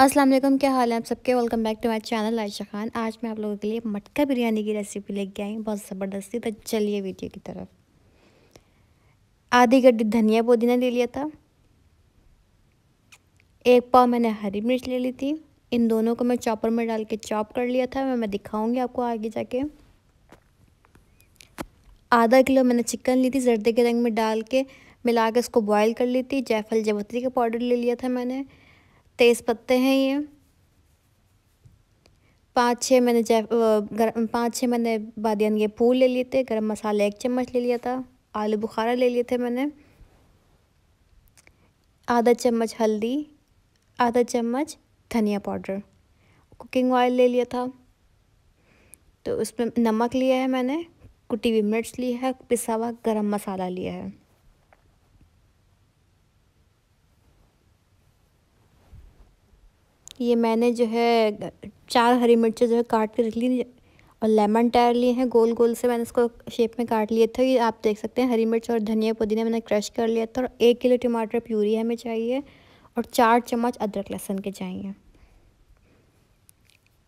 अस्सलाम वालेकुम क्या हाल है आप सबके welcome back to my channel Ayesha Khan आज मैं आप लोगों के लिए मटका बिरयानी की रेसिपी लेके आई बहुत ज़बरदस्ती तो चलिए वीडियो की तरफ आधी गड्डी धनिया पुदीना ले लिया था एक पाव मैंने हरी मिर्च ले ली थी इन दोनों को मैं चॉपर में डाल के चॉप कर लिया था मैं मैं दिखाऊँगी आपको आगे जाके आधा किलो मैंने चिकन ली थी जर्दे के रंग में डाल के मिला के उसको बॉयल कर ली थी जायफल जबतरी का पाउडर ले लिया था मैंने तेज़ पत्ते हैं ये पाँच छः मैंने जैफ पाँच छः मैंने बादियान के फूल ले लिए थे गरम मसाला एक चम्मच ले लिया था आलू बुखारा ले लिए थे मैंने आधा चम्मच हल्दी आधा चम्मच धनिया पाउडर कुकिंग ऑयल ले लिया था तो उसमें नमक लिया है मैंने कुटी हुई मिर्च ली है पिसा हुआ गर्म मसाला लिया है ये मैंने जो है चार हरी मिर्चें जो है काट के रख ली और लेमन टायर लिए हैं गोल गोल से मैंने इसको शेप में काट लिए थे ये आप देख सकते हैं हरी मिर्च और धनिया पुदीना मैंने क्रश कर लिया था और एक किलो टमाटर प्यूरी हमें चाहिए और चार चम्मच अदरक लहसुन के चाहिए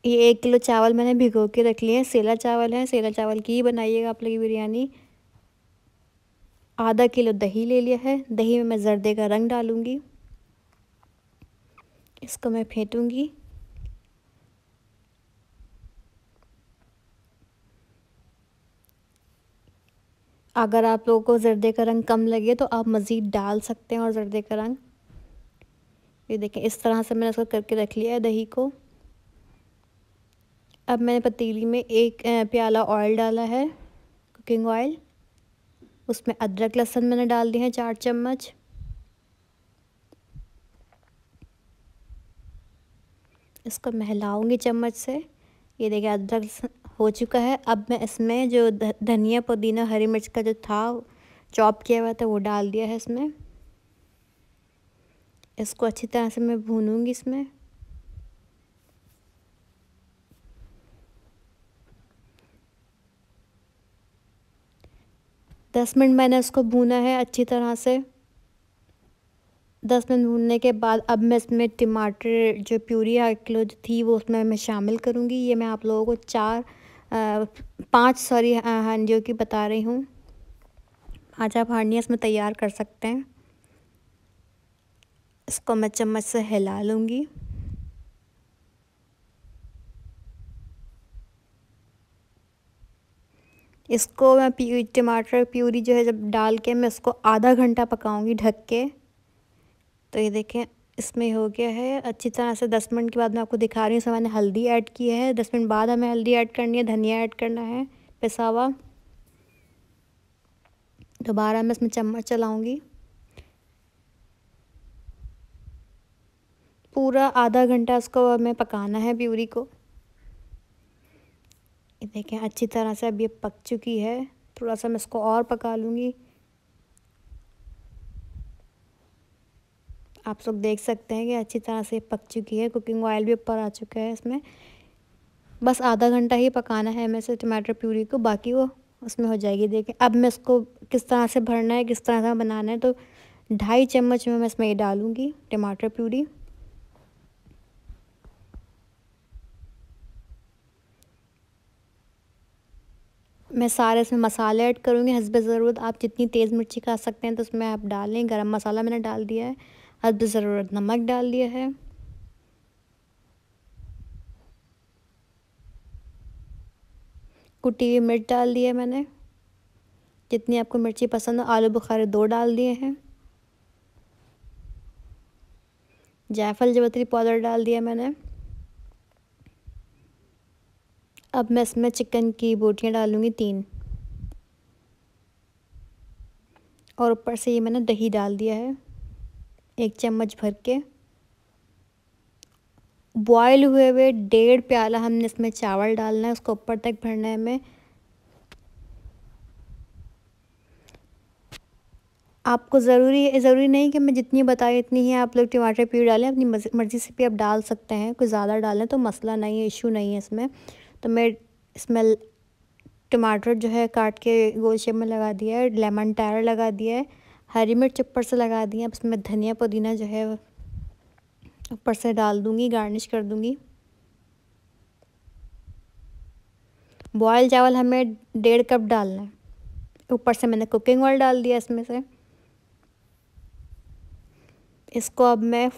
ये एक किलो चावल मैंने भिगो के रख लिए हैं सेला चावल है सेला चावल की ही बनाइएगा आप लोग बिरयानी आधा किलो दही ले लिया है दही में मैं जर्दे का रंग डालूँगी इसको मैं फेंटूँगी अगर आप लोगों को जर्दे का रंग कम लगे तो आप मज़ीद डाल सकते हैं और जर्दे का रंग ये देखें इस तरह से मैंने इसको करके रख लिया है दही को अब मैंने पतीली में एक प्याला ऑयल डाला है कुकिंग ऑयल उसमें अदरक लहसुन मैंने डाल दिए हैं चार चम्मच इसको महलाऊँगी चम्मच से ये देखिए अदरक हो चुका है अब मैं इसमें जो धनिया पुदीना हरी मिर्च का जो था चॉप किया हुआ था वो डाल दिया है इसमें इसको अच्छी तरह से मैं भूनूंगी इसमें दस मिनट मैंने उसको भूना है अच्छी तरह से दस मिनट भूनने के बाद अब मैं इसमें टमाटर जो प्यूरी किलो थी वो उसमें मैं शामिल करूँगी ये मैं आप लोगों को चार पाँच सॉरी हांडियों की बता रही हूँ आज आप हांडियाँ इसमें तैयार कर सकते हैं इसको मैं चम्मच से हिला लूँगी इसको मैं प्यू टमाटर प्यूरी जो है जब डाल के मैं इसको आधा घंटा पकाऊंगी ढक के तो ये देखें इसमें हो गया है अच्छी तरह से दस मिनट के बाद मैं आपको दिखा रही हूँ इसमें मैंने हल्दी ऐड की है दस मिनट बाद हमें हल्दी ऐड करनी है धनिया ऐड करना है पिसावा दोबारा मैं इसमें चम्मच चलाऊँगी पूरा आधा घंटा इसको हमें पकाना है प्यूरी को ये देखें अच्छी तरह से अब ये पक चुकी है थोड़ा सा मैं इसको और पका लूँगी आप लोग देख सकते हैं कि अच्छी तरह से पक चुकी है कुकिंग ऑयल भी ऊपर आ चुका है इसमें बस आधा घंटा ही पकाना है हमें से टमाटर प्यूरी को बाकी वो उसमें हो जाएगी देखें अब मैं इसको किस तरह से भरना है किस तरह से बनाना है तो ढाई चम्मच में मैं इसमें ये डालूँगी टमाटर प्यूरी मैं सारे इसमें मसाले ऐड करूँगी हंसबे ज़रूरत आप जितनी तेज़ मिर्ची खा सकते हैं तो उसमें आप डालें गरम मसाला मैंने डाल दिया है हद ज़रूरत नमक डाल दिया है कुटी हुई मिर्च डाल दी है मैंने जितनी आपको मिर्ची पसंद हो आलू बुखारे दो डाल दिए हैं जायफल जवतरी पाउडर डाल दिया मैंने अब मैं इसमें चिकन की बोटियाँ डालूँगी तीन और ऊपर से ये मैंने दही डाल दिया है एक चम्मच भर के बॉयल हुए हुए डेढ़ प्याला हमने इसमें चावल डालना है उसको ऊपर तक भरना है हमें आपको ज़रूरी है ज़रूरी नहीं कि मैं जितनी बताई इतनी ही आप लोग टमाटर प्यू डालें अपनी मर्ज़ी से भी आप डाल सकते हैं कुछ ज़्यादा डालें तो मसला नहीं है इशू नहीं है इसमें तो मैं इसमें टमाटर जो है काट के गोल शेप में लगा दिया है लेमन टायर लगा दिया है हरी मिर्च ऊपर से लगा दी अब इसमें धनिया पुदीना जो है ऊपर से डाल दूँगी गार्निश कर दूँगी बॉयल चावल हमें डेढ़ कप डालना है ऊपर से मैंने कुकिंग ऑयल डाल दिया इसमें से इसको अब मैं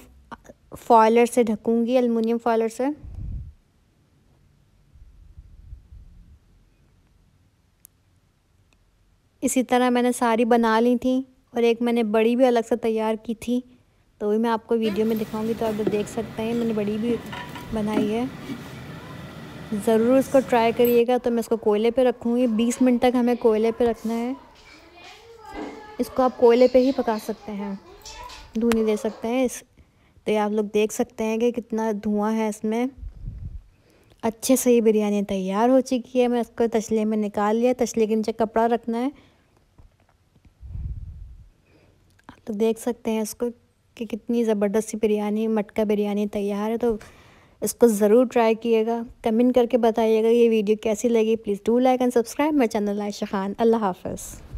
फॉयलर से ढकूंगी एलमिनियम फॉयलर से इसी तरह मैंने सारी बना ली थी और एक मैंने बड़ी भी अलग से तैयार की थी तो वही मैं आपको वीडियो में दिखाऊंगी तो आप देख सकते हैं मैंने बड़ी भी बनाई है ज़रूर इसको ट्राई करिएगा तो मैं इसको कोयले पे रखूँगी बीस मिनट तक हमें कोयले पे रखना है इसको आप कोयले पे ही पका सकते हैं धुनी दे सकते हैं इस तो ये आप लोग देख सकते हैं कि कितना धुआँ है इसमें अच्छे से ये बिरयानी तैयार हो चुकी है मैं इसको तसले में निकाल लिया तसले के नीचे कपड़ा रखना है तो देख सकते हैं इसको कि कितनी ज़बरदस्त बिरयानी मटका बिरयानी तैयार है तो इसको ज़रूर ट्राई किएगा कमेंट करके बताइएगा ये वीडियो कैसी लगी please do like and subscribe my channel Ayesha Khan Allah half